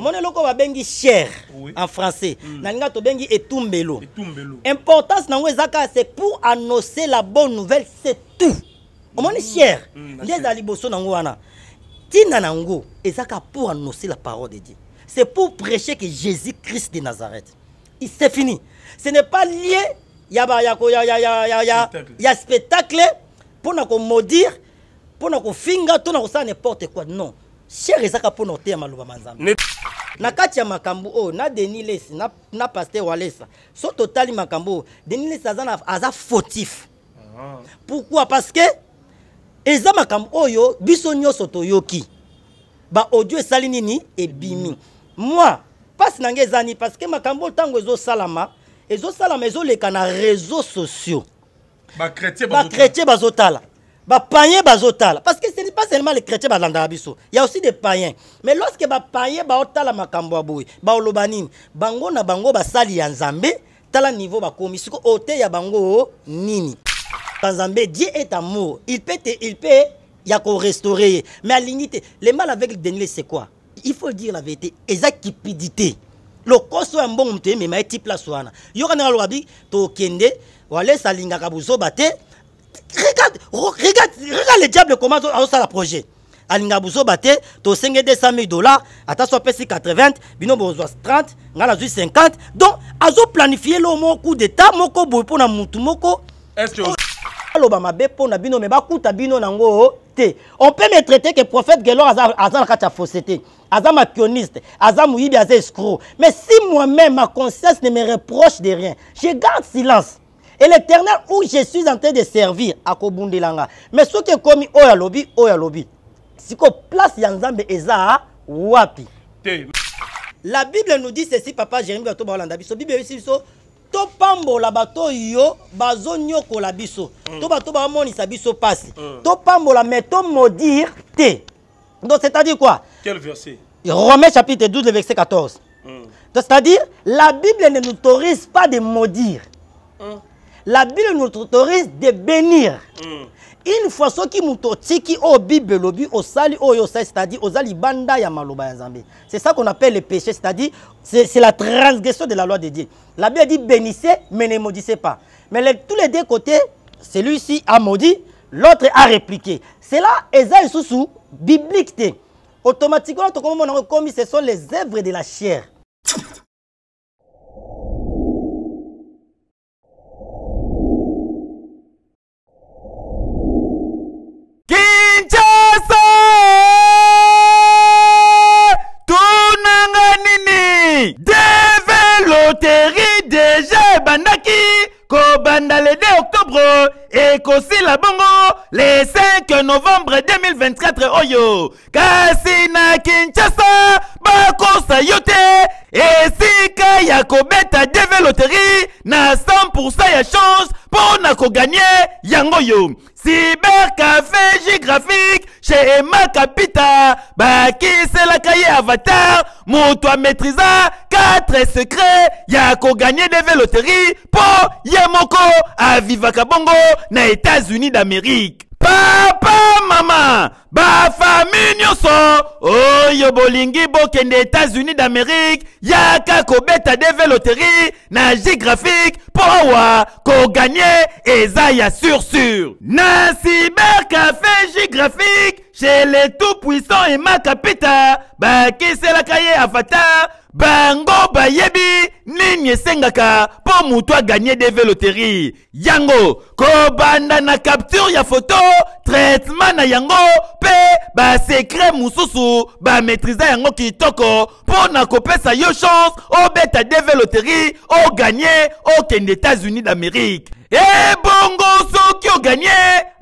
moneloko babengi chere oui. en français mm. na linga tobengi etumbelo importance nango eza c'est pour annoncer la bonne nouvelle c'est tout omoni mm. chere mm, nde eza liboso nango wana tina na ngo ezaka pour annoncer la parole de dieu c'est pour prêcher que jésus christ de nazareth c'est fini ce n'est pas lié ya, ba, ya, ya, ya, ya, ya, ya, ya spectacle pour komaudire mpona Pour to na n'importe quoi non chere ezaka pour noter loba manzambe na kati ya makambo oyo na denis lesi na, na paster walesa so totali makambo oyo denis lesi aza, na, aza fautif uh ah. -huh. pourquoi parce que eza makambo oyo biso nyonso toyoki baaudio esali nini ebimi mm. moi mpasi na ngai eza nini parce que makambo oyo ntango ezosalama ezosalama ezoleka na réseau sociaux bakretien bazotala Bah païen bazotala parce que ce n'est pas seulement les chrétiens bazanda biso il y a aussi des païens mais lorsque bah païen ba otala makambo aboy ba olobanine bango na bango ba sali ya nzambe tala niveau ba komi ote ya bango nini nzambe Dieu est amour il peut te, il peut ya ko restaurer mais à l'unité le mal avec Denis c'est quoi il faut dire la vérité exact cupidité lokoso ya mbongo mtu mais ye type la swana yo kana wabi, to kende wale salinga kabuzo bate regarde, regarde, regarde le diable comment on ça le projet. alinga bozoba te tosenge 200 000 dollars ata so apesi 80 bino bozwa 30 nga nazwi 50 donc planifié le mo coup d'état moko boye mpona mutu moko Est-ce aloba mabe mpona bino me bakuta bino nango te on peut me traiter que prophète gelor aza, aza na kati ya fausseté aza mapioniste aza azé escro mais si moi-même ma conscience ne me reproche de rien je garde silence et l'éternel où je suis en train de servir, à Langa. Mais ce qui est commis, oya lobby, oya lobi, Si qu'on place Yanzambe Eza, wapi. La Bible nous dit ceci, papa Jérémie Gato Balanda. la Bible dit ceci, to la bato yo bazo la biso. Mm. To bato ba moni sa biso passe. Mm. To pambola mais to maudire te. Donc c'est-à-dire quoi Quel verset Romains chapitre 12, verset 14. Mm. C'est-à-dire, la Bible ne nous autorise pas de maudire la Bible nous autorise de bénir. Mm. Une fois ce qui mutotiki oh, oh, oh, au c'est-à-dire maloba C'est ça qu'on appelle le péché, c'est-à-dire c'est la transgression de la loi de Dieu. La Bible dit bénissez, mais ne maudissez pas. Mais tous les deux côtés, celui-ci a maudit, l'autre a répliqué. Cela est sous biblique. Automatiquement, ce sont les œuvres de la chair. Yo, kasi kinshasa bakosa yo te esika ya kobeta na 100% ya chance pour na koganye yango yo. cybercafe graphique chez ema kapita la ye avatar moto maîtrisa 4 secrets, ya koganye dev loteri mpo Yamoko moko avivaka bongo na etats unis d'amérique papa mama famille nyonso oyo bolingi bokende états-unis d'amérique yaka kobeta DV loterie na géographique pour gagner Et Ezaya sur sûr na cybercafe géographique chez les tout puissants et puissant bah, qui c'est la kaye avatar bango bayebi pour pour mpo gagner des yango, yango kobanda na capture ya photo, traitement na yango secret mususu ba maîtriser yango kitoko pour na kopesa yo chance obeta o gagner, ou kende états-unis d'amérique eh, bongo so qui gagné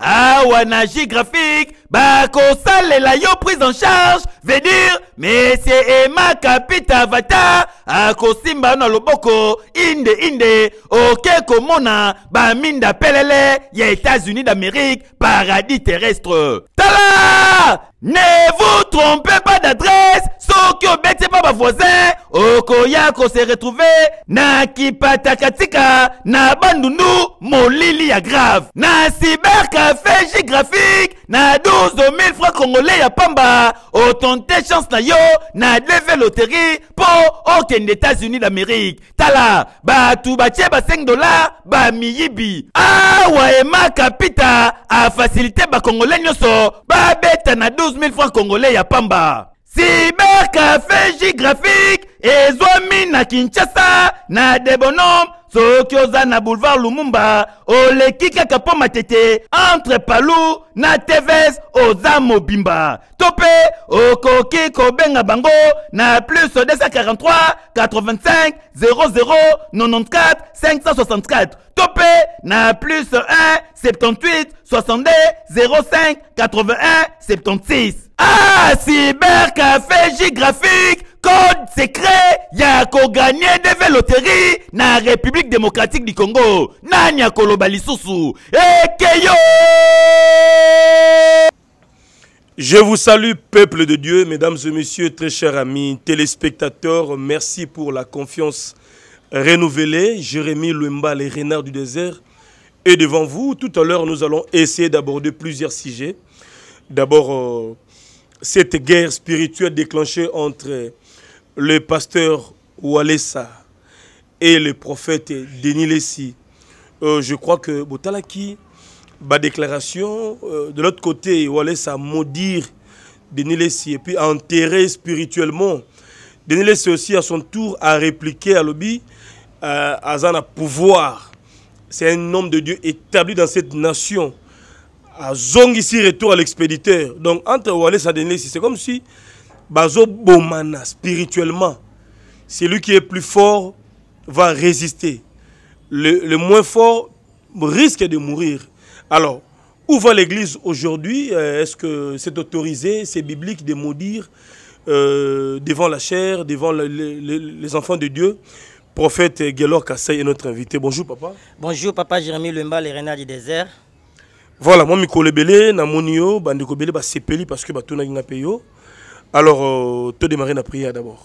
awa ah, na géographique bah, la yo prise en charge veut dire monsieur Emma kapita Vata ah, ko simba na loboko inde inde oke komona bah, Minda pelele ya états-unis d'amérique paradis terrestre tala ne vous trompez pas d'adresse soki obeti oh, mpa bavoisin okoya se retrouve na kipatakatika na bandundu molili ya grave na cybercafe gigraphique na 12000 francs congolais ya pamba otonte oh, chance na yo na leve loterie mpo okende états-unis d'amérique tala bato batie ba 5 dolar bamiyibi awa ema kapita congolais nyoso ba babeta na 000 francs congolais ya pamba Café géographique et na kinshasa na debonom soki na boulevard lumumba Ole kika kapo matete entre Palou na tvs oza mobimba Topé au okoki benga bango na plus 243 85 00 94 564 topé na plus 1 78 62 05 81 76 ah, café géographique, code secret ya des na république démocratique du congo eh, Je vous salue, peuple de Dieu, mesdames et messieurs, très chers amis, téléspectateurs. Merci pour la confiance renouvelée. Jérémy Louemba, les renards du désert, est devant vous. Tout à l'heure, nous allons essayer d'aborder plusieurs sujets. D'abord, euh, cette guerre spirituelle déclenchée entre le pasteur Walesa et le prophète Denis euh, je crois que Botalaki, ma déclaration, euh, de l'autre côté, Walesa maudire Denis Lessi et puis enterrer spirituellement. Denis aussi, à son tour, a répliqué à Lobby, à euh, a pouvoir. C'est un homme de Dieu établi dans cette nation à Zong retour à l'expéditeur. Donc entre Wallace et Denis, c'est comme si Bazo spirituellement, celui qui est plus fort va résister. Le, moins fort risque de mourir. Alors, où va l'Église aujourd'hui euh, Est-ce que c'est autorisé, c'est biblique de maudire euh, devant la chair, devant les enfants de Dieu Prophète Gélor Kassay est notre invité. Bonjour papa. Bonjour papa Jérémy Lemba, les renards du désert voilà moi mikolo ebele namoni yo bandeko Sepeli, parce que batunaki n'a mpe alors euh, te démarrer la prière d'abord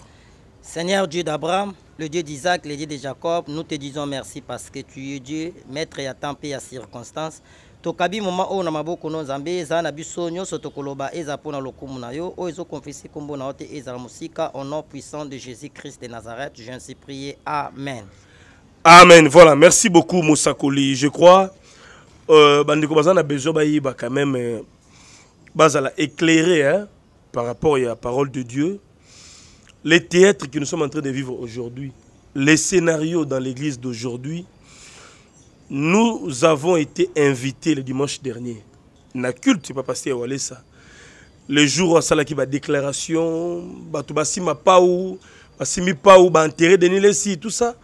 seigneur dieu d'abraham le dieu d'isaac le dieu de jacob nous te disons merci parce que tu es dieu maître et temps tempé à circonstance tokabi moma O na maboko no nzambe eza na biso nyonso tokoloba eza mpo lokumu na yo oyo ezokonfese nkombo na te au nom puissant de jésus christ de nazareth je ainsi prié amen amen voilà merci beaucoup Koli, je crois euh, bandeko baza na besoin bayiba quand même euh, bazala éclairé hein, par rapport à la parole de Dieu les théâtres que nous sommes en train de vivre aujourd'hui les scénarios dans l'église d'aujourd'hui nous avons été invités le dimanche dernier na culte pas passé à ça le jour où qui va déclaration batubasima basima pau basimi pau ba enterré Denis tout ça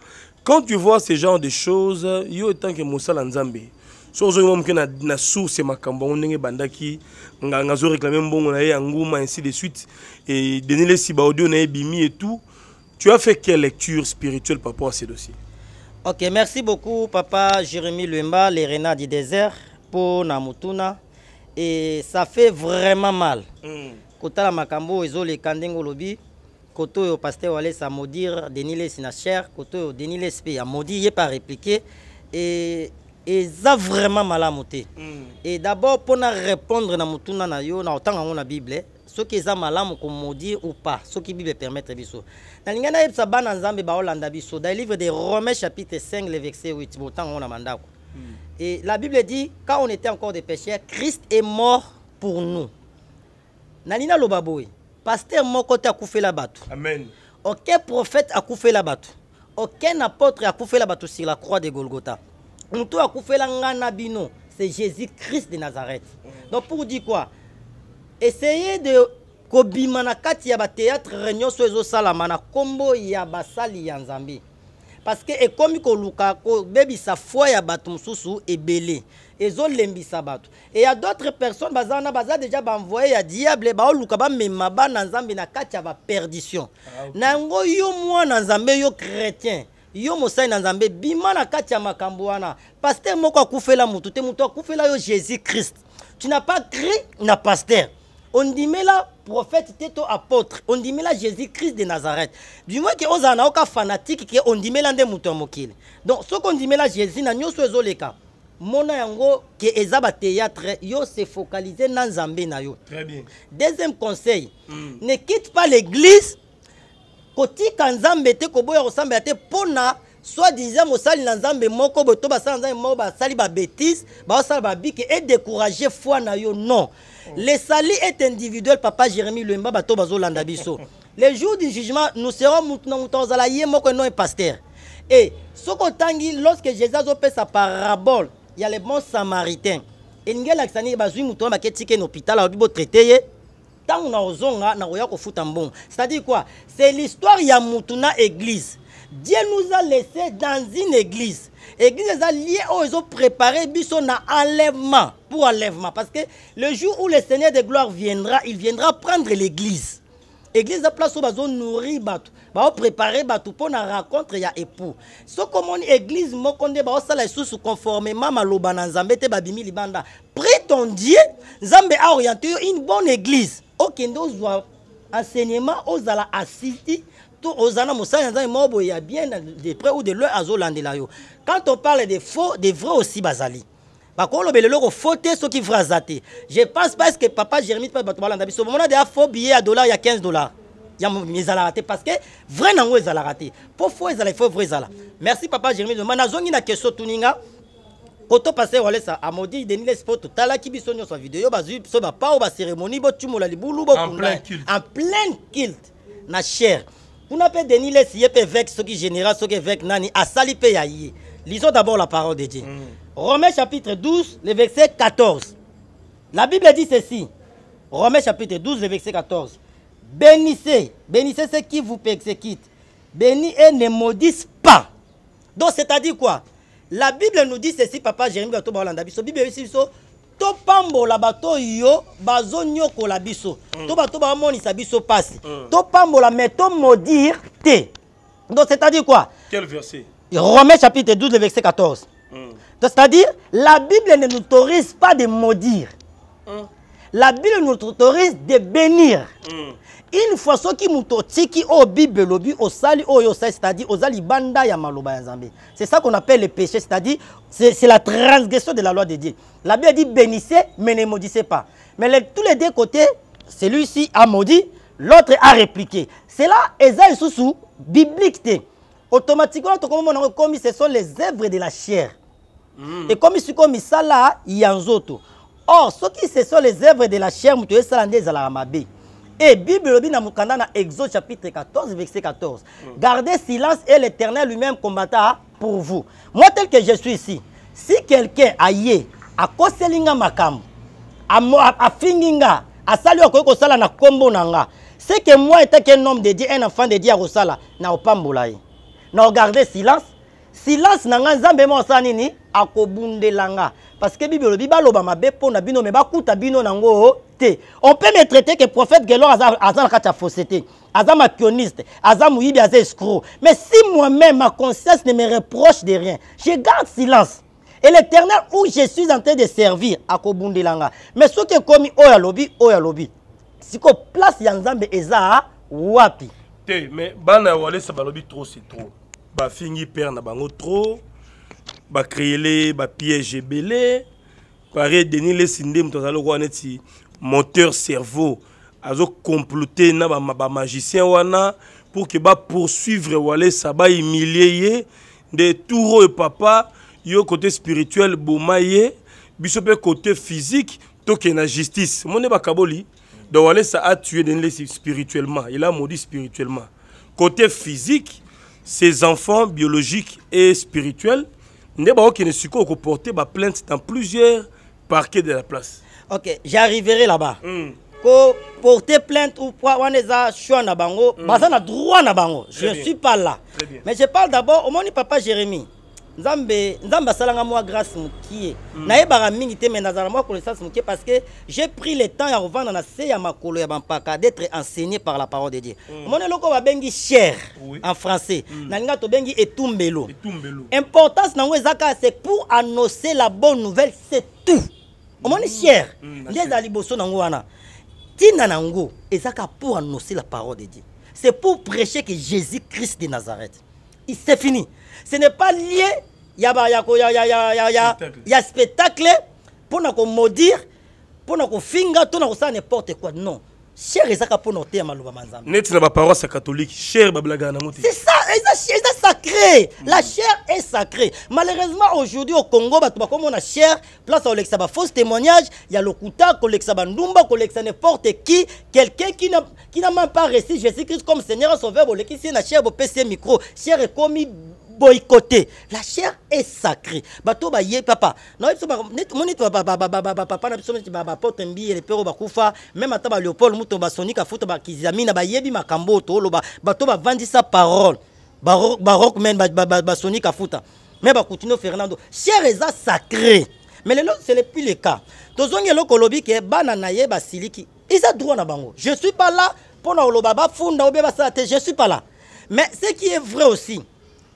quand tu vois ce genre de choses yo tant que Moussa zambie so on a na, source ainsi de suite Et denis on a et tout tu as fait quelle lecture spirituelle par rapport à ce dossier ok merci beaucoup papa Jérémy luemba les renards du désert pour na et ça fait vraiment mal mm. kotala makambo ils ont les Koto au pasteur Wallace a maudire Denile on koto au Denile a répliqué. Et ça vraiment à mm. et d'abord pour répondre na motuna na yo na autant dans la bible qui soki eza malamu dit ou pas soki bible permettre biso nalingai nayebisa bana nzambe baolanda biso dans le livre de romains chapitre 5 le verset 8 botanga yango na mandako mm. et la bible dit quand on était encore des pécheurs christ est mort pour nous nalingi quand boye a moko la bateau. Amen.. aucun prophète a la bateau. aucun apôtre a la bateau sur la croix de golgotha moto oyo akufela ngai na bino c'est jésus christ de nazareth donc pour dire quoi Essayez de kobima na kati ya batheatre eso sala mana nkombo ya basali ya Nzambi. parce que ekomi koluka sa foi ya bato mosusu Et il y a d'autres personnes baza wana baza ya diable luka ba mema ba na kati ya baperdition ah, okay. na ngo yo mwana nzambi yo chrétien yo mosali na nzambe bima na kati ya makambo wana paster moko akufela motu te motu akufela yo jésus christ tu n'as pas cri na paster ondimela prophète te to apôtre ondimela jésus christ de nazareth du moins ke ozala na oka fanatique ke ondimela nde moto ya mokili donc soki ondimela jésus na nyonso ezoleka mona yango ke eza batéâtre yo se focalize na nzambe na yo deuxième conseil mm. ne quitte pas l'église kotika nzambe te koboya ya te mpona Soit disant mosali na nzambe moko boye to basala nzambe moko basali babétise baosala babike edécourage foi na yo non le sali est individuel papa jérémi lwemba bato bazolanda biso le jour du jugement nous serons mutu na mutu akozala ye moko eno e paster e soki otangi lorsque jésus azopesa parabole ya le bon samaritain elingi Samaritains. nini bazwi mutu wana bake tika na hôpital aobi botraite ye ntango na na oya futa mbongo c'est-à-dire quoi c'est l'histoire ya mutuna église dieu nous a laissé dans une église église eza lié oyo ezoprépare biso na enlèvement pour enlèvement parce que le jour où le seigneur de gloire viendra il viendra prendre l'église église a place oyo nourri bato baoprépare bato pour na rencontre ya époux So omoni église moko nde baosala sous conformément maloba nzambe te babimi libanda prie ton dieu nzambe aoriente yo une bonne église okende ozwa enseignement ozala asiti to ozana mosala nzambe moko boye bien de près ou de loin azolandela yo quand on parle de faux de vrai aussi bazali bakolobela eloko faux te soki vrai aza te je pense pas que papa jérémi pas bato balanda biso bomona deya faux billet ya dollar ya 15 dollars ya ezalaka te parce que vrai nango ezalaka te mpo faux ezala à vrai ezala merci papa jérémi nazongi na question tuninga poto paster walesa amodi deniles po totalaki biso nyonso bavideo bazwi biso bapao baseremonie botumola libulu bokunda en plein kilt na chere kuna mpe deniles ye mpe qui soki général soki évêque nani asali pe ya ye lisons d'abord la parole de dieu mm. romains chapitre 12 le verset 14 la bible dit ceci romains chapitre 12 le verset 14 bénissez bénissez ceux qui vous persécutent bénis et ne maudissent pas donc c'est à dire quoi la Bible nous dit ceci, papa Jérémie Gato Baolanda la Bible dit ceci, to pambola bato yo bazo la biso. Mm. To bato ba moni sa biso passe. Mm. To pambola mais to maudire te. Donc c'est-à-dire quoi Quel verset Romains chapitre 12 verset 14. Mm. Donc c'est-à-dire la Bible ne nous autorise pas de maudire la Bible nous autorise de bénir. Mm. Une fois ce qui mutotiki Bible c'est-à-dire C'est ça qu'on appelle le péché, c'est-à-dire c'est la transgression de la loi de Dieu. La Bible dit bénissez, mais ne maudissez pas. Mais tous les deux côtés, celui-ci a maudit, l'autre a répliqué. C'est là, Esaïe sous biblique. Automatiquement, comme ce sont les œuvres de la chair. Mm. Et comme si commis ça là, zoto or qui ce sont les œuvres de la chair moto esala à la mabe Et bible dit na mukanda na exode chapitre 14 verset 14 mm. gardez silence et l'éternel lui-même combattra pour vous moi tel que je suis ici si quelqu'un a akoseli a, makambo makam A Finginga, à kosala na nkombo na nanga, c'est que moi étant qu'un homme de dieu un enfant de dieu Rosala, na opambola ye na gardé silence silence nanga nzambe moko asala nini akobunde langa. parce que bibelo bibalo ba mabe mpo na bino me bakuta bino nango te on peut me traiter que prophète gelor aza, aza fausseté kati ya fossé te aza mais si moi-même ma conscience ne me reproche de rien je garde silence et l'éternel où je suis en train de servir akobunde langa. mais soki oya lobi oya lobi si siko place ya nzambe eza wapi te mais bana ya sa balobi trop c'est trop bafingi père na bango trop bacréele bapiège ebele pare denis lesinde moto azali lokola neti moteur cerveau azocomplote na bamagicien wana pour ke bapoursuivre walesa bahumilie ye nde tour oyo papa yo côté spirituel boma ye biso mpe côté physique tokende na justice monde bakaboli donc walesa atue denis lesi spirituellement il a maudit spirituellement côté physique ses enfants biologiques et spirituels, Nebaokinesiko a porter ma plainte dans plusieurs parquets de la place. Ok, j'arriverai là-bas. Pour hmm. porter plainte ou quoi, on est à choix na bango, hmm. droit na bango. Je ne suis pas là. Mais je parle d'abord au moins papa Jérémie nzambe nzamba salanga moi grâce mokie mm. pas mingi te mais nazala mwa connaissance mukie parce que j'ai pris le temps ya kovanda na se ya makolo ya bampaka d'être enseigné par la parole de dieu mm. omona va babengi cher en français mm. et tobengi etumbelo importance na ezaka c'est pour annoncer la bonne nouvelle c'est tout omoni Mon cher mm. mm nde eza liboso tina wana ntina ezaka pour annoncer la parole de dieu c'est pour prêcher que jésus christ de nazareth Il s'est fini ce n'est pas lié ya ba ya ko ya ya ya ya ya ya spectacle pour komaudire mpona kofinga to na kosala n'importe quoi non shere ezaka mpona oteya maloba manzambe neti na catholique shere babelakaka nango c'est ça ça sacré la mm. chair est sacré malheureusement aujourd'hui au congo bah, bah, on a chair place au akolekisa faux témoignage y ya lokuta kolekisa bandumba kolekisa n'importe qui quelqu'un qui n'a même pas reçu jésus christ comme seigneur sauveur qui c'est na chair au PC micro chair ekomi boycotter. La chair est sacrée. Bato ba ye papa. Non, ils sont mon nito papa papa papa na biso ba ba porte mbi le pero ba kufa même ata ba Léopold muto ba sonika futo ba kizamina ba yebi makambo to loba bato ba vendisa parole. Baroque baroque men ba ba ba sonika futa. Mais ba Coutinho Fernando, chair est sacrée. Mais le c'est le plus le cas. Tozongi lo kolobi ke bana na ye ba siliki. ont droit na bango. Je suis pas là pour na loba ba funda obé ba te. je suis pas là. Mais ce qui est vrai aussi,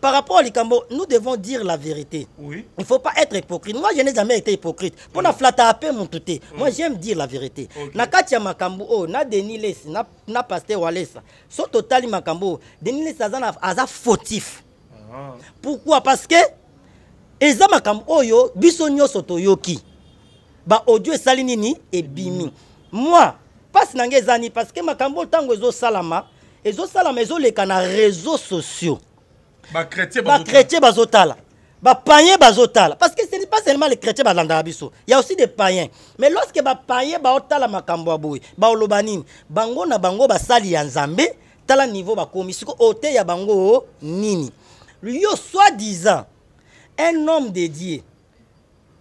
par rapport à Likambo, nous devons dire la vérité. Oui. Il ne faut pas être hypocrite. Moi, je n'ai jamais été hypocrite. Pour la mm. flatta mon touté. Mm. Moi, j'aime dire la vérité. Nakatia Makambo, oh, na Denis na, na Pasteur Wallace. So totali Makambo, Denis Less, aza fautif. Ah. Pourquoi Parce que, eza makambo oyo biso nyonso toyoki. Ba odio esali nini ebimi. Mm. Moi, passe nange zani, parce que makambo tango ezo salama, ezo salama ezo leka na réseaux sociaux ba païens ba bazotala parce que ce n'est pas seulement les chrétiens nda biso il y a aussi des païens mais lorsque ba baotala makambo ya ba baoloba olobanin, bango na bango basali ya nzambe tala niveau bakomi siko ote ya bango nini yo soi-disant un homme dédié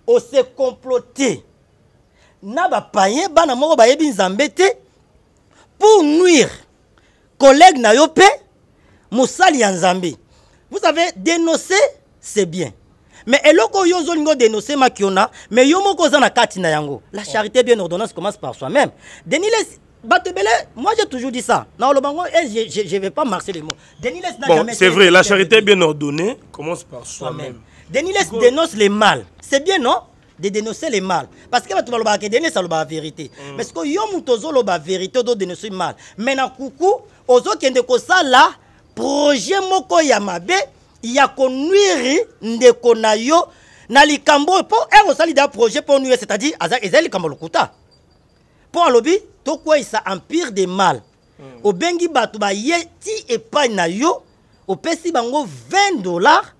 se comploté na ba na moko ba nzambe te pour nuire collègue na yo mpe mosali ya vous savez, dénoncer, c'est bien. Mais eloko yo zolingo dénoncer makiona, mais yo moko na kati na yango. La oh. charité bien ordonnée commence par soi-même. Denilès Batebele, moi j'ai toujours dit ça. Eh, je ne vais pas marcher les mots. Denilès n'a bon, C'est vrai, la charité bien ordonnée commence par soi-même. Deniles dénonce les mal. C'est bien, non de dénoncer les mal parce que bato balobaka kedene saloba la vérité mm. mais que yo moto la vérité ododénonce mal mais na kuku ça là, projet moko ya mabe il konwiri ndeko na yo na likambo osali un projet pour nu c'est-à-dire eza likambo lokuta empire de mal hmm. obengi bato baye ti nous na yo opesi bango 20 dollars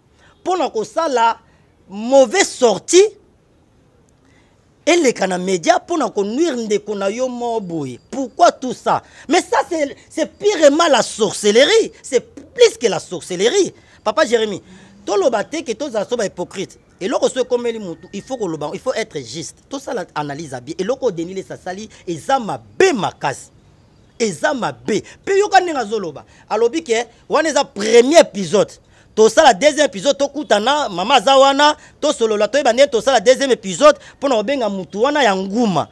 pour na kosala mauvais sorti eleka na mpo na pour ndeko na yo pourquoi tout ça mais ça c'est pirement la sorcellerie c'est plus que la sorcellerie papa jérémi toloba que ke tozala so hypocrite. Et so ekomeli comme il faut koloba il faut être juste ça la analyse abie eloko odeni lesa asali eza mabe makasi eza mabe mpe yoka ndenge azoloba alobi ke wana eza premier épisode ça la deuxième épisode kutana mama aza wana tosolola to ça la deuxième épisode mpona benga mutu wana ya nguma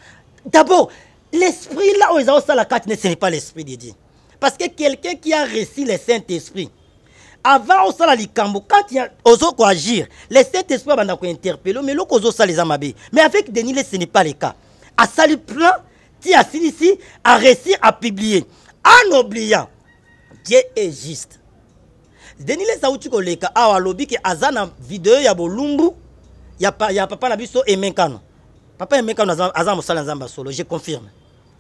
d'abord l'esprit là ont ça la carte, ne ce n'est pas l'esprit de dieu parce que quelqu'un qui a reçu le saint esprit avant osala likambo quand ozo koagir le saint esprit abanda kointerpele mais eloko ozosala les mabe mais avec denile ce n'est pas le cas a asali plan ti asilisi à publier en oubliant dieu est juste denile sauti leka ah, a alobi ke aza na video ya bolumbu ya, pa, ya papa na biso emenkano papa emenkano aza mosala ya nzambe ya solo je confirme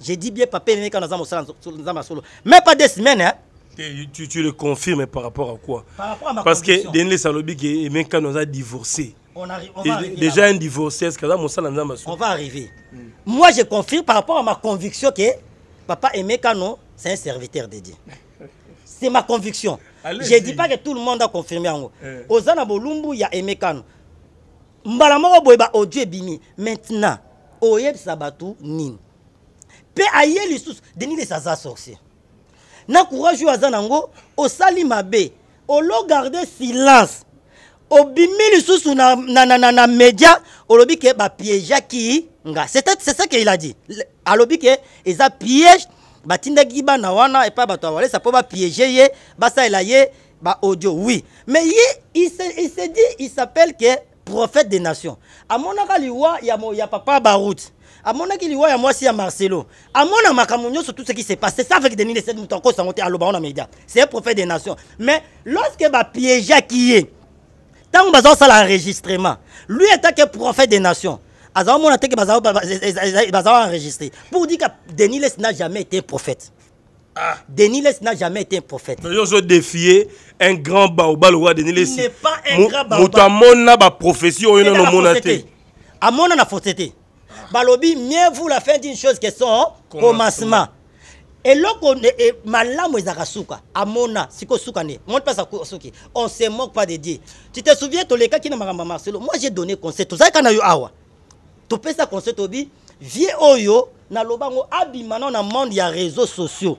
j'ai dit bien papa emenkano aza mosala ya nzambe ya solo mais pas deux semaines hein? Tu, tu, le confirmes par rapport à quoi par rapport à ma conviction. Parce que Denle Salobi, qui même quand on a divorcé, on arrive, on va déjà un divorcé, est-ce que là, On va arriver. Moi, je confirme par rapport à ma conviction que Papa Aimé Kano, c'est un serviteur dédié. c'est ma conviction. je ne dis pas que tout le monde a confirmé Au eh. Ozana Bolumbu, il y a Aimé Kano. Mbalamoro Boeba, oh, Bimi. Maintenant, Oyeb Sabatou, Nin. Pe aïe l'issue, Denis les Saza sorcier na courage oyo aza o osali mabe ologarde silence obimi susu na, na, na, na, na média olobi ke ki nga c'est ça qu'il a dit alobi ke eza piège giba na wana to bato ya walesa ba bapiége ye basalela ye audio oui mais ye il se, il se dit il s'appelle que prophète des nations amonaka liwa ya, ya papa baroute il liwaya mwasi ya marcelo amona makambo nyonso tout ce qui s'est passé.. c'est ça avec denis lesed moto akosango te alobango na média c'est un prophète des nations mais lorsque qui est tant que ntango ça l'enregistrement, lui un prophète des nations azomona teke bazawa enregistré pour dire que denis n'a jamais été prophète Ah. Denis n'a jamais été un prophète. Mais ils ont défié un grand baobab le roi Denis Les. Il n'est pas un grand baoba. Moutamona, ma prophétie, Il est dans le monde athée balobi mieux vaut la fin d'une chose que son commencement eloko malamu ezalaka zakasuka, amona siko suka pas moni mpasa soki on se moque pas de dieu tu te souviens tolekaki na makambo pas marcelo moi j'ai donné conseil tozalaki na yo awa ça conseil tobi vie oyo na ngo abima nao na monde ya réseaux sociaux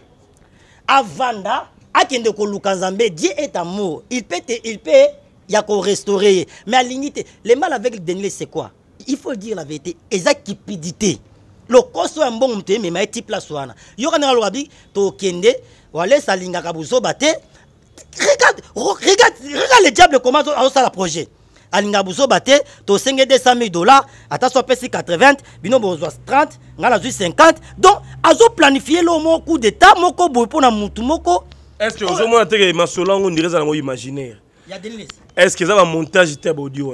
avanda akende koluka nzambe dieu est amour il peut, te, il peut a qu'on restaurer. mais à te le mal avec denis c'est quoi il faut dire la vérité eza cupidité lokoso ya bon mais emema ye place salinga kabouzo regarde, regarde, regarde le diable comment le projet alingaka buzoba te tosenge 200 000 dollars ata so 80 bino bozwa 30 un nazwi 50 donc planifier planifié moko coup d'état moko boye mpona moko est ce que ozomona teke imaginaire est ce que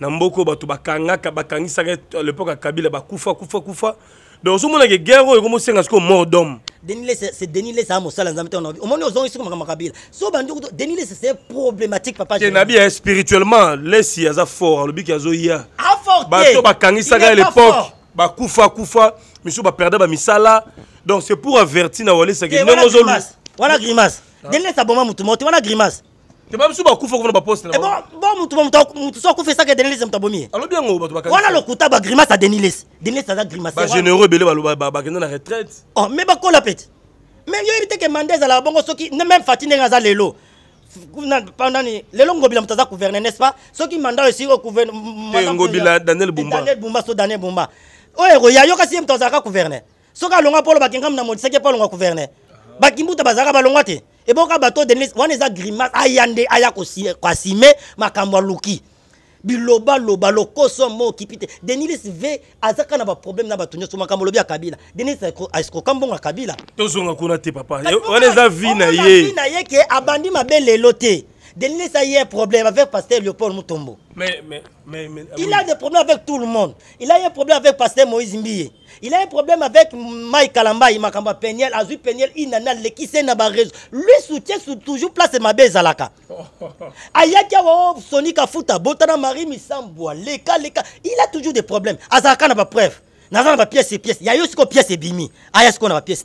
na mboka bato bakangaka ke l'époque ya kabila bakufa kufa kufa donc ozomonake guerre oyo ekomosenga sikoyo mort d'homme denile eza hein, mosala nzambe te omoni ozongi siko makambo kabila so bandi denile c'est problématique papa nabi hein, spirituellement lesi aza fort alobiki hein, ba ah, bato ke l'époque bakufa kufa ba misusu ba misala. donc c'est pour avertir na walesaki ndenge ozolu wana grimace denile ça boma motu moko te wana grimace ah. te babiso bakufa kovana baposte eh bo mutu mutu so akufa esaka denilese mutu abomi ye alobi yango bato wana lokuta bagrimace ya denilese denilese aza grimace bagénéreux ebele baloba bakenda na retraite o oh, me bakola pete me yoyebi teke manda ezalaka bongo soki même fati ndenge aza lelo nani lelo ngobila moto aza gouverne n'est ce pas soki manda oyo esiki gouvernengobila daniel bumbadanel bumba so daniel bumba oyo ekoya yo kasi ye moto azalaka gouverne soki alonga mpo olo bakenga mna modisaki mpo alonga gouverne bakimbuta bazalaka balongwa te eboka bato denis wana eza grimace aya nde aya koasime makambo aluki bilobaloba lokoso mo okipi te denilis v aza kaka na baproblème na bato nyonso makambo olobi ya kabila denis aeskoka mbongo ya kabila tozonga kuna te papa wana eza vi na ye na ye ke abandi mabe lelo te Denis a eu un problème avec Pasteur Léopold Mutombo ah Il a des problèmes avec tout le monde. Il a eu un problème avec Pasteur Moïse Mbille. Il a un problème avec Mike Kalamba, Imakamba Peniel, Azu Peniel, Inana, Lekise Nabarezo. Lui soutient toujours place Laka. Zalaka. Ayakia Wao, oh, Sonika Futa, Botana Marie toujours Leka, Leka. Il a toujours des problèmes. Azaka n'a pas preuve. naza na pièce et pièce a toujours des pièce Il aya toujours na pièce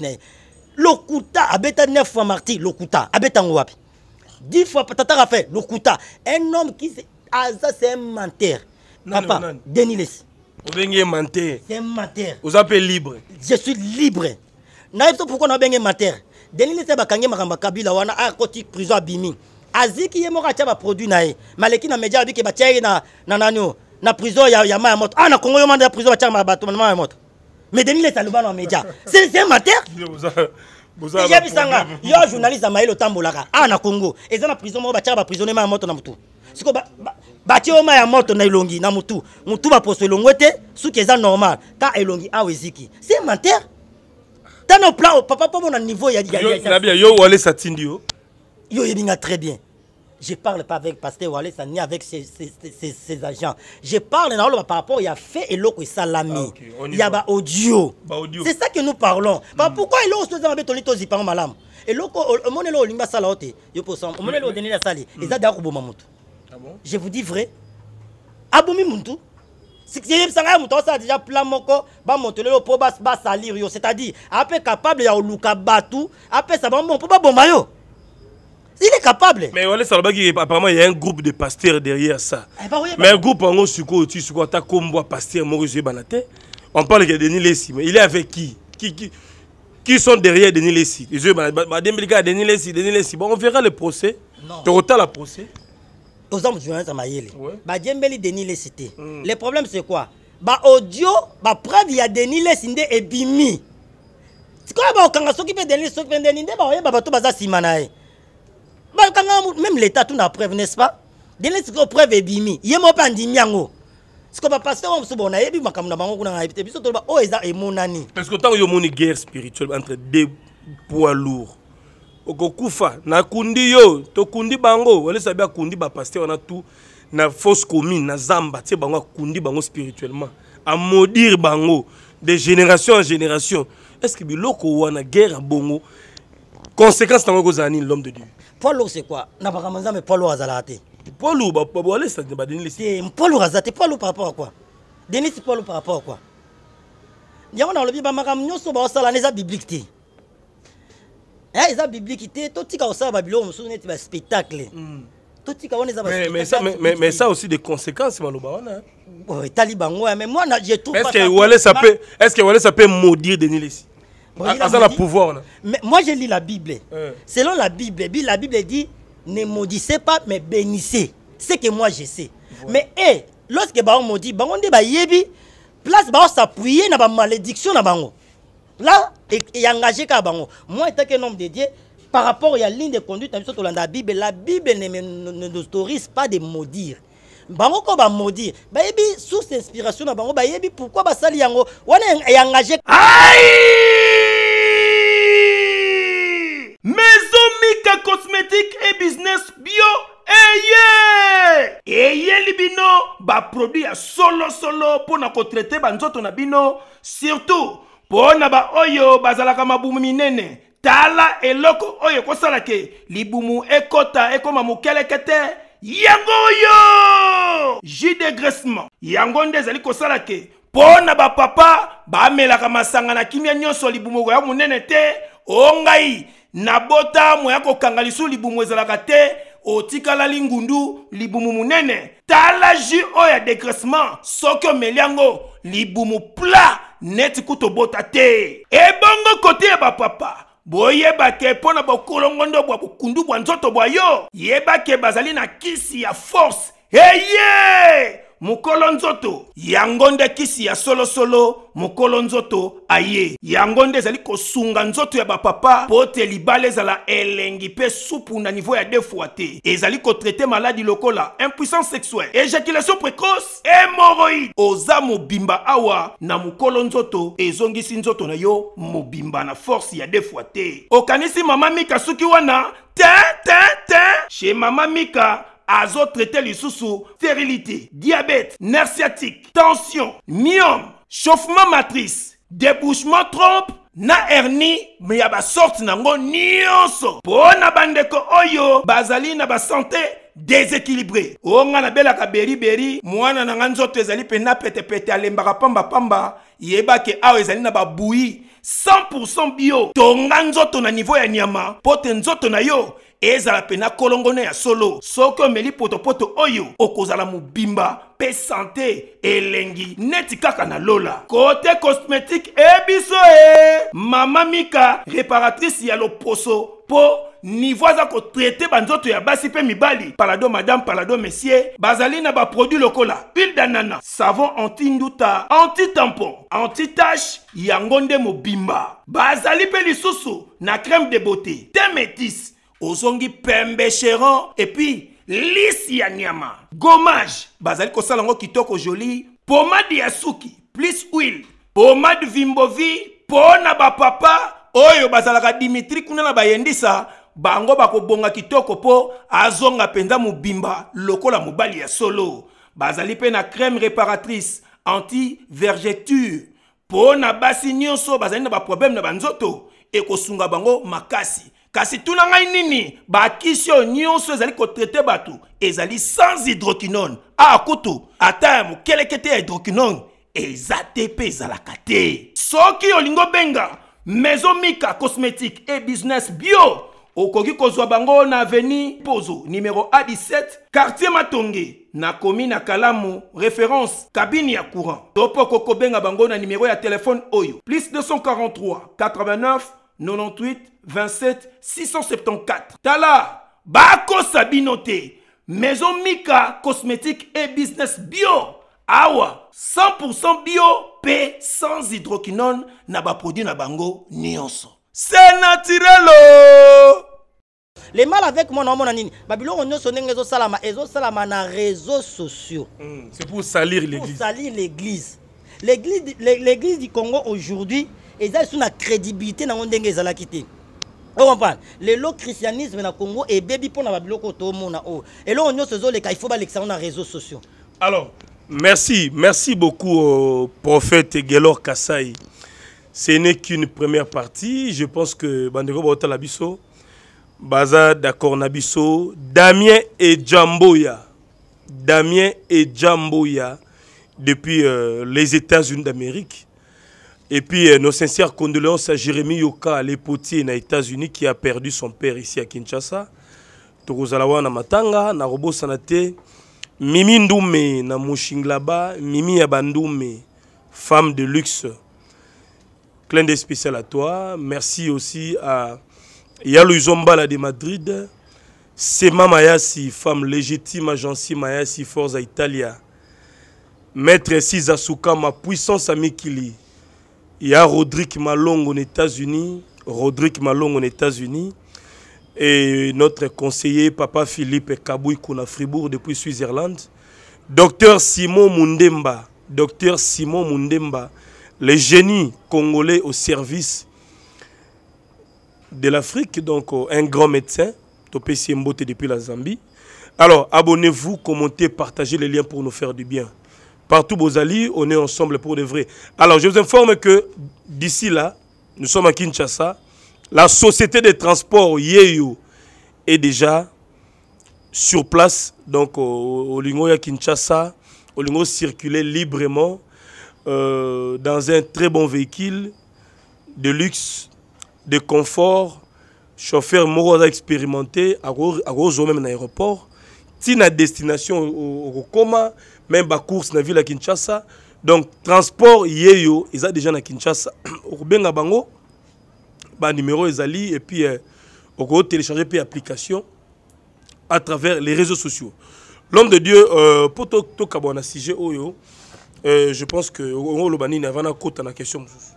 lokuta abeta 9 fois lokuta Abeta wapi dix fois tata a fait un homme qui aza ah, c'est un menteur papa denis vous menteur c'est un menteur vous appelez libre je suis libre nayebi pourquoi on a menteur denis lesi bakangi wana akoti prison abimi Azi ye a ye maleki na media que batya ye na, na na na prison ya, ya ma mort ah prison ma mais denis un media c'est un menteur eyebisanga yo journaliste amayele otambolaka awa na congo eza na prison moko batiaka baprisonnier ma ya moto na motu siko batie yo ma ya moto na elongi na motu motu baposo elongwe te soki eza normal ta elongi awa eziki se mentere tana plan papa mpo mona niveau ya yo walesa tindi yo yo oyebinga très bien je ne parle pas avec Pasteur Wallace ni avec ses, ses, ses, ses agents. Je parle par rapport à fait et l'autre salami. Ah, Il y a bah audio. Bah audio. C'est ça que nous parlons. Mm. Bah, hmm. pourquoi il se a un autre par malam Et l'autre, on est là au limba salaote. Yo pour ça, on est là au hmm. dernier la salle. Et hmm. ça d'accord pour mamout. Ah je vous dis vrai. Abomi muntu. sikiyebisanga ye moto asala déjà plan moko bamontelela mpo basalire yo c'est-à-dire ape capable ya oluka bato apesa bambongo mpo babomba yo il est capable. Mais on Wale Salabaki, apparemment, il y a un groupe de pasteurs derrière ça. Eh ben oui, eh ben Mais un groupe en sur quoi tu Suko, t'as comme pasteur, Maurice Banaté On parle de Denis Lessi, mais il est avec qui Qui, qui, qui sont derrière Denis Lessi bah, bah, Denis Lessi, Denis Lessi. Bon, on verra le procès. Non. Tu retard le procès. Aux hommes, tu vas à Mayele. Bah, Dembélé, Denis Lessi. Hmm. Le problème, c'est quoi Bah, audio, bah, preuve, il y a Denis Lessi et Bimi. C'est quoi, bah, au Kangasoki, Denis Lessi, Denis Lessi, bah, bato baza sima na même l'état tuna preuve n'est-ce pas ndenge sikoyo preuve ebimi ye moko mpe andimi yango siko bapaster oyo mosusu bo nayebi makambo na bango kuna na yebi te biso toloba oyo eza emonani parce que ntango yo omoni guerre spirituelle entre deux poids lourd okokufa nakundi yo tokundi bango walesa bi akundi bapaster wana tu na fausse commune na zamba tie bango akundi bango spirituellement amodire bango de génération en génération est ce que biloko wana guerre ya bongo conséquence ntango ekozala nini l'homme de dieu paul c'est quoi na bakambo nzambe paul oyo azalaka te paul balesate Denis eh, paul a zalaté paul par rapport à quoi denis paul par rapport à quoi yango nalobi bamakambo biblique eh, biblique de de spectacle hmm. mais ça aussi des conséquences mais est-ce que ça peut maudire denis ah, moi, je lis la Bible. Euh. Selon la Bible, la Bible dit ne maudissez pas, mais bénissez. C'est que moi, je sais. Mais, lorsque vous maudit, bah, dit, place, bah, s'appuyer dans la malédiction. Na, bango. Là, et, avez engagé qu'à Moi, étant qu'un homme de Dieu, par rapport à la ligne de conduite, hein, la Bible, la Bible ne nous autorise pas de maudire. bango ko bamaudire bayebi source d'inspiration na bango bayebi pourkui basali yango wana eengage maison mika cosmétique et business bio eye eyeli bino baproduit ya solosolo mpo na kotraite banzoto na bino surtout mpo na baoyo bazalaka mabumu minene tala eloko oyo ekosalake libumu ekota ekóma mokeleke te yango oyo jus de graissement yango nde ezali kosala ke mpo na bapapa bamelaka masanga na kimia nyonso libumoko ya monene te o ngai nabota moya kokanga lisu libumu ezalaka te otikalali ngundu libumu monene tala jus oyo ya degraissement soki omeli yango libumu pla neti kutu obota te ebongo kote ya bapapa boye te mpo na bokolongondo bwa bokundu bwa nzoto bwa yo yebake bazali na kisi ya force eye hey, Mukolonzoto, nzoto yango kisi ya solo solo, nzoto aye Yangonde zali ezali kosunga nzoto ya papa mpo te libala ezala elengi pe supu na nivo ya maladi te ezali maladi lokola impuissance sexuelle éjaculation précoce Hémorroïde oza bimba awa na mokolo nzoto ezongisi nzoto na yo mobimba na force ya defouate te okanisi mama mika sukiwana, wana te te te chez mama mika azotraite lisusu stérilité diabète nerf sciatique tension myome chauffement matrice débouchement trompe na hernie me ya basorte nango nyonso bon na ko oyo bazali na santé déséquilibré o nga beri beri. mwana na nga pete pete pete pamba pamba pambapamba yebake awe ezali na babui 100% bio tonga ton na niveau ya nyama pote te na yo la pena kolongone ya solo Soko Meli potopoto oyo okozala mobimba mpe santé, elengi neti kaka lola kote cosmétique ebiso e mama mika réparatrice ya loposo mpo ko aza banzo banzoto ya basi mi mibali palado madame palado messier bazali na produit lokola pile danana savon anti-nduta anti-tampon anti-tache Yangonde nde mobimba bazali mpe lisusu na crème de beauté te métise ozongi pembe cheron puis lisi ya nyama gommage bazali salango yango kitoko joli pomade Yasuki, plus huile pomade vimbovi Pona ba papa. oyo basalaka dimitri kuna na yendisa. bango bakobonga kitoko po, azonga mpenza mobimba lokola mobali ya solo bazali mpe crème réparatrice anti-vergeture pona na basi nyonso bazali problème na banzoto ekosunga bango makasi kasi tuna ngai nini bakisi oyo nyonso ezali kotraite batu, ezali sans hydroquinone à kutu ata terme mokeleke te ya hydroquinone eza te mpe ezalaka benga, soki lingobenga maison mika cosmétique et business bio ko zwa bango na aveni pozo numéro a17 quartier matonge na na kalamu référence cabine ya courant Topo mpo benga bango na numéro ya téléphone oyo plus 243 89 98 27 674. Tala, Bako Sabinote, Maison Mika Cosmétique et Business Bio. Awa, 100% bio P sans hydroquinone Naba produit na bango C'est naturel. Oh! Les mal avec moi on nini salama salama na réseau sociaux hmm, c'est pour salir l'église Pour salir l'église l'église du congo aujourd'hui Elle a une crédibilité na ndenge la quitté. Le lelo christianisme na congo ebebi mpona babiloko tomona oyo eloko nyonso ezoleka ifo na réseaux sociaux alors merci merci beaucoup au prophète gelor Kassai. ce n'est qu'une première partie je pense que bandeko Botalabiso baza d'accord na Damien damien Djamboya. damien et Djamboya, depuis euh, les états-unis d'amérique et puis, euh, nos sincères condoléances à Jérémy Yoka, dans aux États-Unis, qui a perdu son père ici à Kinshasa. Tourouzalawa, na Matanga, na Sanate, Mimi Ndoume, na Mouchinglaba, Mimi abandoume femme de luxe. Clin d'œil spécial à toi. Merci aussi à Yalou Zombala de Madrid, Sema Mayasi, femme légitime, agence Mayasi, Forza Italia. Maître Souka, ma puissance amikili. Il y a Rodrigue Malong aux États-Unis, Rodrigue Malong aux États-Unis, et notre conseiller Papa Philippe Kabui à Fribourg depuis suisse Docteur Simon Mundemba, docteur Simon Mundemba, le génie congolais au service de l'Afrique, donc un grand médecin, Topé Mbote depuis la Zambie. Alors, abonnez-vous, commentez, partagez les liens pour nous faire du bien. Partout, Bozali, on est ensemble pour de vrai. Alors, je vous informe que d'ici là, nous sommes à Kinshasa. La société de transport Yeyo est déjà sur place, donc euh, au, Lingoya à Kinshasa, au Lingo circuler librement euh, dans un très bon véhicule de luxe, de confort. Chauffeur Moroza expérimenté à Rose même à l'aéroport. Tina destination au, Rokoma, même bacourse na ville ya kinshasa donc transport yeyo eza déjà na kinshasa okobenga bango banumero ezali epuis eh, okotélécharge mpe application à travers les réseaux sociaux l'homme de dieu euh, mpo tokabwa na sujet oyo euh, je pense que oloba nini avant nakota na question mosusu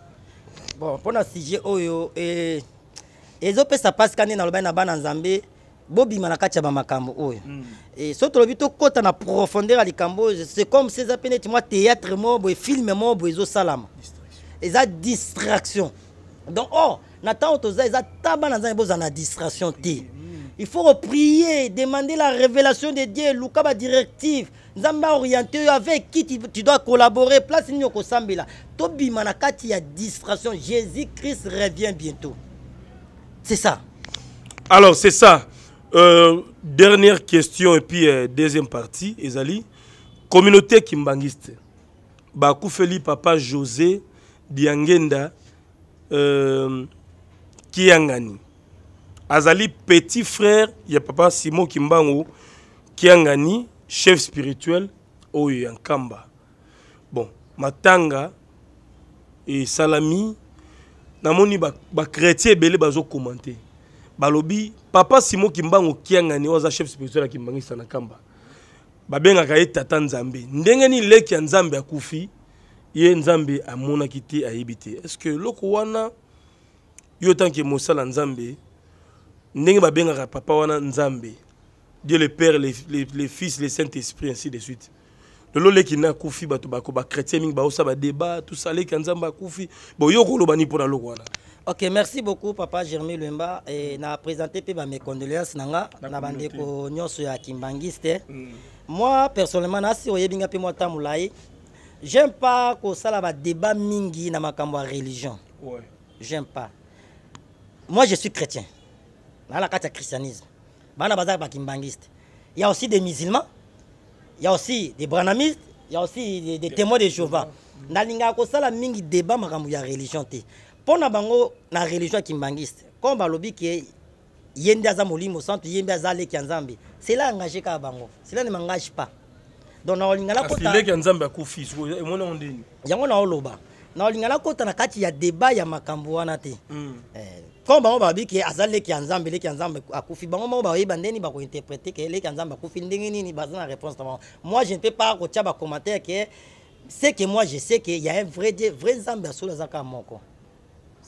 bon mpo na sujet oyo eh, ezopesa mpasi kandi nalobaki na bana nzambe bobima na kati ya bamakambo oyo e so tolobi kota na profondeur ali kambo, c'est comme si eza moi, théâtre théâtre moko boye filme moko boye ezosalama eza distraction donc or na ntango a eza ta bana nzambe za na distraction Ti, mm. il faut prier... demander la révélation de dieu luka nous nzambe aorienté oyo avec qui tu, dois collaborer place nini okosambela tobima na ya distraction jésus christ revient bientôt c'est ça alors c'est ça euh, dernière question et puis euh, deuxième partie, Ezali. Communauté kimbangiste. Bakoufeli Papa José Diangenda euh, Kiangani. Azali petit frère y a Papa Simon Kimbango Kiangani, chef spirituel au Yankamba. Bon, Matanga et Salami, namoni suis ba chrétien belé bazo commenté, Balobi papa simo kimbangu kiangani oyo aza chef spirituel ya kimbangisa na kamba babengaka ye tata nzambe ndenge nini leki ya nzambe akufi ye nzambe amonaki te ayebi te est ce que eloko wana yo tanke mosala nzambe ndenge babengaka papa wana nzambe dieu le père le, le, le fils le saint esprit ainsi de suite lelo leki na akufi bato bako bakretien mingi baosa badeba tosala leki ya nzambe akufi boyo okoloba nini mpona loko wana Ok, merci beaucoup papa Germain Lumba et na présenté pe mes condoléances nanga na ko nyonso ya Kimbangiste. Mm. Moi personnellement na si oyebinga pe moi tamulai. J'aime pas ko sala ba débat mingi na makambo religion. Ouais. J'aime pas. Moi je suis chrétien. Na la carte christianisme. Bana bazar ba Kimbangiste. Il y a aussi des musulmans. Il y a aussi des branamistes, il y a aussi des, témoins de Jéhovah. Mm. Nalinga ko sala mingi débat makambo ya religion te. mpona bango na religion ya kimbangiste comme balobi ke ye nde aza molimo santu ye nde aza aleki ya nzambe cela engage kaka bango cela ne mengage pas donc naolinga nakotaleki ya nzambe akufi emonango ndeni yango naoloba naolinga nakota na kati ya débat ya makambo wana te mm. eh, comme bango babi ke aza leki ya nzambe leki ya nzambe akufi bango bango bayeba ndeni bakointerprete ke leki ya nzambe akufi ndenge nini baza na réponse na bango moi je ne peux pas kotia bacommentaire ke ce que moi je sais ke ya un vrai dieu vrai nzambe asolo aza kaka moko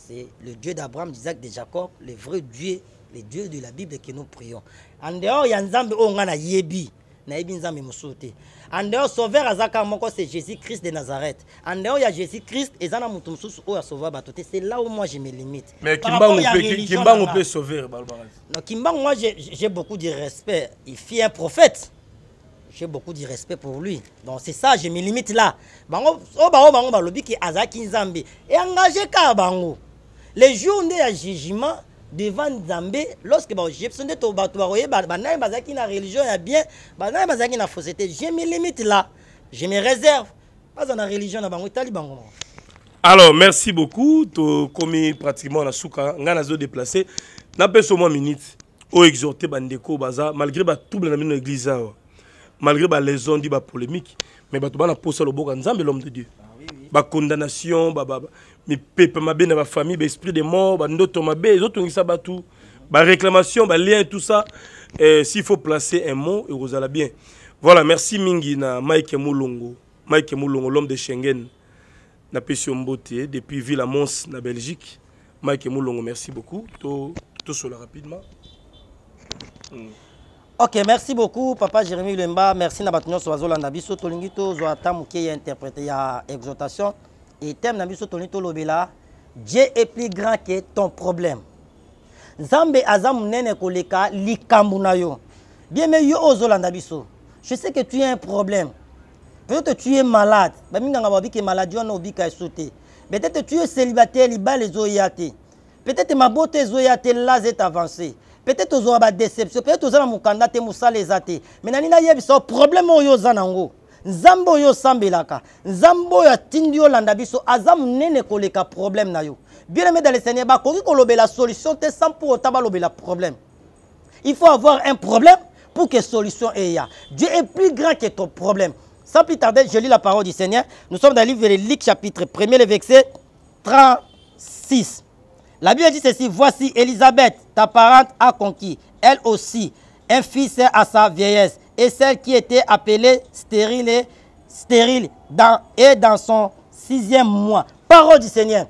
c'est le Dieu d'Abraham, d'Isaac, de Jacob, le vrai Dieu, le Dieu de la Bible que nous prions. En dehors, il y a Nzambe Ongana Yebi. en nzambe mosusu te andeo sauveur Azaka moko c'est jésus christ de nazareth En dehors, y a jésus christ et na moto mosusu oyo asauva bato c'est là où moi je me limite on peut sauver. non Kimba, moi j'ai beaucoup de respect il fit un prophète j'ai beaucoup de respect pour lui donc c'est ça je me limite là bango oyo oh, bango bango balobi ke azalaki nzambe engage kaka bango les journées à jugement devant Nzambe lorsque baogypte nde to bato bakoyeba banani bazalaki na religion a bien que bazalaki na fausseté J'ai mes limites là je me réserve dans la religion na bango etali bango alors merci beaucoup Tu commis pratiquement na suka ngai nazodéplace napesa mwa minute au exhorter bandeko baza malgré le na de l'Église, hein. malgré bah, les malgré de ndi polémiques, mais bah, as posé le bon nzambe l'homme de dieu ba condamnation ba ba famille ba esprit de mort ba réclamation ba lien tout ça eh, s'il faut placer un mot allez bien voilà merci mingi na mike Moulongo. mike mulongo l'homme de schengen na pétion beauté depuis Villa à mons na belgique mike Moulongo, merci beaucoup Tout cela rapidement hmm. Ok, merci beaucoup, Papa Jérémy Lemba. Merci Nabatino Swazolanda Biso Tolingito, Zoata Mouké, interprété ya exhortation. Et thème Nabiso Tolingito Lobela, Dieu est plus grand que ton problème. Nzambe azam nene koleka likambuna yo. Bien mais yo ozolanda biso. Je sais que tu as un problème. Peut-être tu es malade. Ba minga ngaba bi ke maladie on obi ka sauté. Peut-être tu es célibataire, liba les oyate. Peut-être ma beauté zoyate là est avancée peut-être aux ba déception peut-être que mukanda te les eza Mais Mais nani nayebisa o problème oyo oza Nzambo nzambe oyo osambelaka nzambe tindio atindi biso koleka problème na yo bien aimé dans le seigneur bakoki la solution te sans pour ota le problème il faut avoir un problème pour que solution ya. dieu est plus grand que ton problème sans plus tarder je lis la parole du seigneur nous sommes dans le livre de luc chapitre 1er le verset 36 la Bible dit ceci, voici Elisabeth, ta parente a conquis, elle aussi, un fils à sa vieillesse, et celle qui était appelée stérile, et stérile dans, et dans son sixième mois. Parole du Seigneur.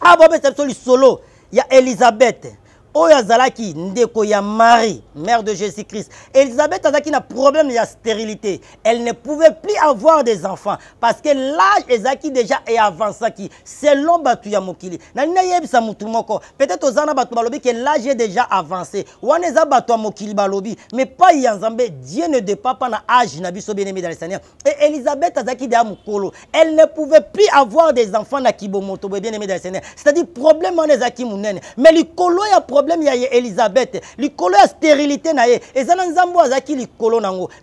Ah, bon, c'est solo. Il y a Élisabeth. Oya Zalaki ndeko ya marie mère de jésus-christ Elisabeth Azaki na problème ya stérilité elle ne pouvait plus avoir des enfants parce que l'âge ezalaki déjà avancé selon bato ya mokili Na nayebisa motu moko peut-être aux na bato balobi Que l'âge est déjà avancé Ou Batu ya mokili balobi mais pas ya nzambe dieu ne dépend pas na âge na biso bien aimé dans le seigneur et Elisabeth Azaki ya mokolo elle ne pouvait plus avoir des enfants na kibomoto bien aimé dans le seigneur c'est-à-dire problème wana ezalaki Mais mais Kolo ya problème y a Elisabeth likolo ya stérilité na ye eza na nzambo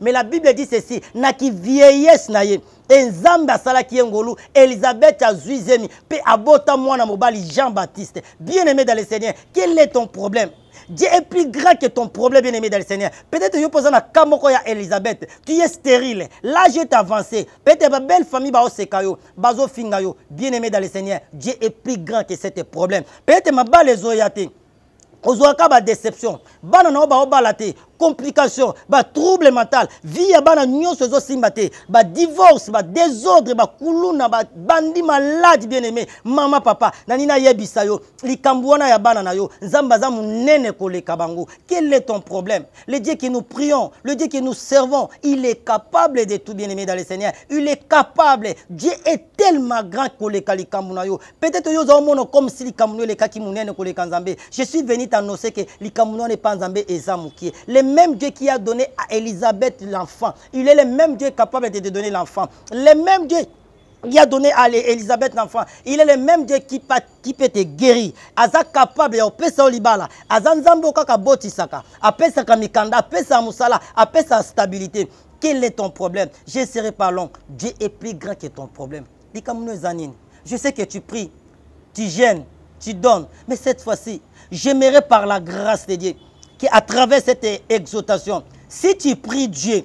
mais la bible dit ceci na vieillesse na ye e Nzamba asalaki a ngolu élisabeth a Zuizemi, pe abota mwana mobali jean baptiste bien aimé dans le seigneur quel est ton problème Dieu est plus grand que ton problème, bien-aimé dans le Seigneur. Peut-être que tu es Kamoko ya Elisabeth. Tu es stérile. L'âge est avancé. Peut-être que belle famille qui sekayo, en yo. Bien-aimé dans le Seigneur. Dieu est plus grand que ce problème. Peut-être que ma balle ozwaka déception, bana na ba baobala te complication trouble mental vie ya bana nyonso ba désordre ba kuluna ba bandi malade bien aimé mama papa nani yebisa yo likambo ya bana na yo nzamba aza monene koleka bango quel est ton problème le dieu qui nous prions le dieu qui nous servons il est capable de tout bien aimé dans le seigneur il est capable dieu est tellement grand koleka likambo na yo peut-être oyo ozaomona comme si likambo le kaki munene monene koleka nzambe je suis venu annoncer que l'Ikamuno n'est pas zambé et Le même Dieu qui a donné à Elisabeth l'enfant, il est le même Dieu capable de te donner l'enfant. Le même Dieu qui a donné à Elisabeth l'enfant. Il est le même Dieu qui, qui peut te guérir. Aza capable au pesa olibala. Aza nzambo kaka botisaka. Apesa kamikanda, apesa musala, apesa stabilité. Quel est ton problème Je ne serai pas long. Dieu est plus grand que ton problème. Je sais que tu pries, tu gênes, tu donnes. Mais cette fois-ci, j'aimerais par la grâce de Dieu qu'à travers cette exhortation, si tu pries Dieu,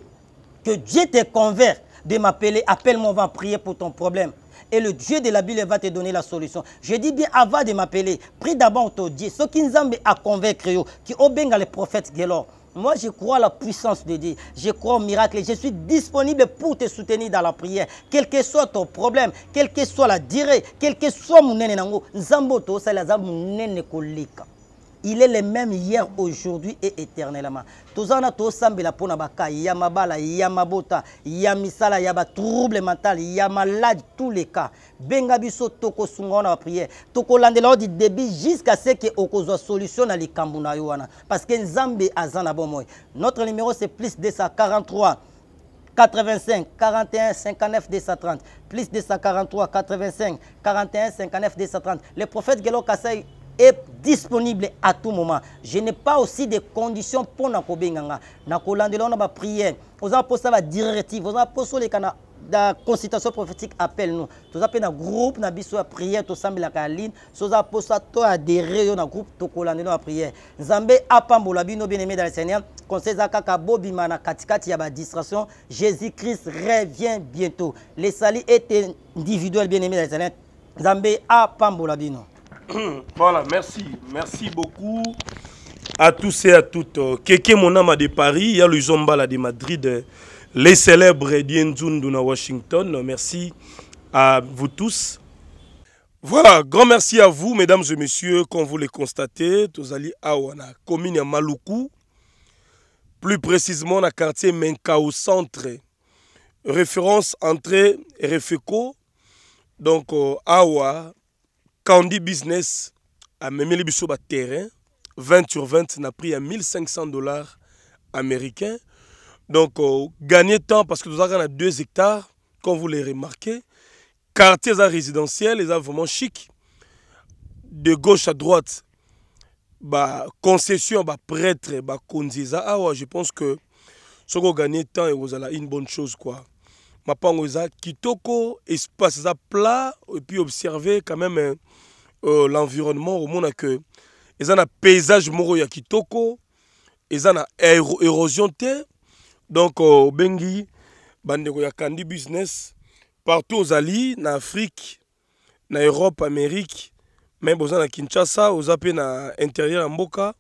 que Dieu te convert de m'appeler, appelle-moi, on va prier pour ton problème. Et le Dieu de la Bible va te donner la solution. Je dis bien, avant de m'appeler, prie d'abord ton Dieu. Ce qui nous a à convaincre, qui obéit les prophètes, moi, je crois à la puissance de Dieu. Je crois au miracle. Je suis disponible pour te soutenir dans la prière. Quel que soit ton problème, quel que soit la durée, quel que soit mon ennemi, Zamboto, c'est la il est le même hier, aujourd'hui et éternellement. Tozana il y pona baka ya mabala ya mabota ya misala ya ba trouble mental ya malade tous les cas. Benga biso toko sunga na prière. Toko lande du début jusqu'à ce que okozwa solution na likambu na yo parce que Nzambe azana bomoy. Notre numéro c'est plus 243 85 41 59 230 plus 243 85 41 59 230 le prophète Gelo Kassai est disponible à tout moment. Je n'ai pas aussi des conditions pour nakobenganga. Nakolandela on a prière. Vous avez posé la directive. Vous avez posé les canaux. La consultation prophétique appelle nous. Tous appelés dans groupe, na biso prière, Tout semble la caline. Tous apôtres toi adhérer dans groupe, to colandés à la prière. Nzambe apambola bino bien aimé dans le Seigneur. Conseil zaka bobima bimana katikati yaba distraction. Jésus Christ revient bientôt. Les salis étaient individuels bien aimé dans le Seigneur. Nzambe apambola bino. voilà, merci. Merci beaucoup à tous et à toutes. Euh, Keke Monama de Paris, il y a le de Madrid, euh, les célèbres de Washington. Euh, merci à vous tous. Voilà, grand merci à vous, mesdames et messieurs, comme vous le constatez, à Awana, commune à Maluku, plus précisément dans le quartier Menkao centre, référence entrée Refeco, donc Awa, quand on dit business mis le terrain, 20 sur 20 a pris à 1500 dollars américains donc euh, gagner temps parce que nous avons 2 hectares comme vous l'avez remarquez quartier résidentiels, résidentiel ont vraiment chic de gauche à droite bah, concession bah, prêtre, bakonzi Ah awa je pense que gagne gagne temps c'est une bonne chose quoi mapango eza kitoko espace eza plat et puis observer quand même euh, euh l'environnement omona ke eza na paysage moro ya kitoko ont na érosion terre donc euh, obengi y ya kandi business partout aux ozali en afrique en europe amérique même boza na kinshasa aux mpe na intérieur à mboka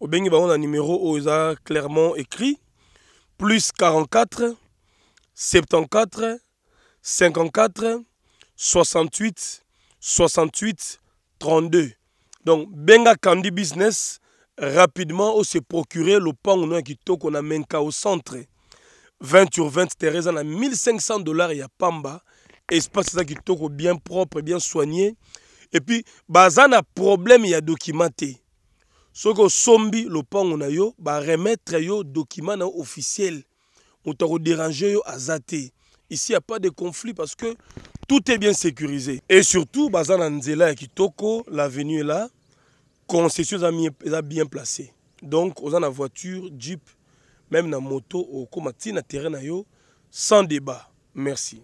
obengi on un numéro oyo eza clairement écrit plus 44 74 54 68 68 32. Donc, Benga Candy Business, rapidement, on s'est procuré le pan on a au centre. 20 sur 20, Teresa a 1500 dollars, il y a Pamba. Espace qui est bien propre, bien soigné. Et puis, bah, a problème, il y a documenté. Ce que sombi, le pan on a yo, bah remettre yo document officiel. Moutaro dérangé Azate. Ici, il n'y a pas de conflit parce que tout est bien sécurisé. Et surtout, la venue l'avenue est là, concession est bien placée. Donc, on a la voiture, jeep, même la moto, au le terrain, sans débat. Merci.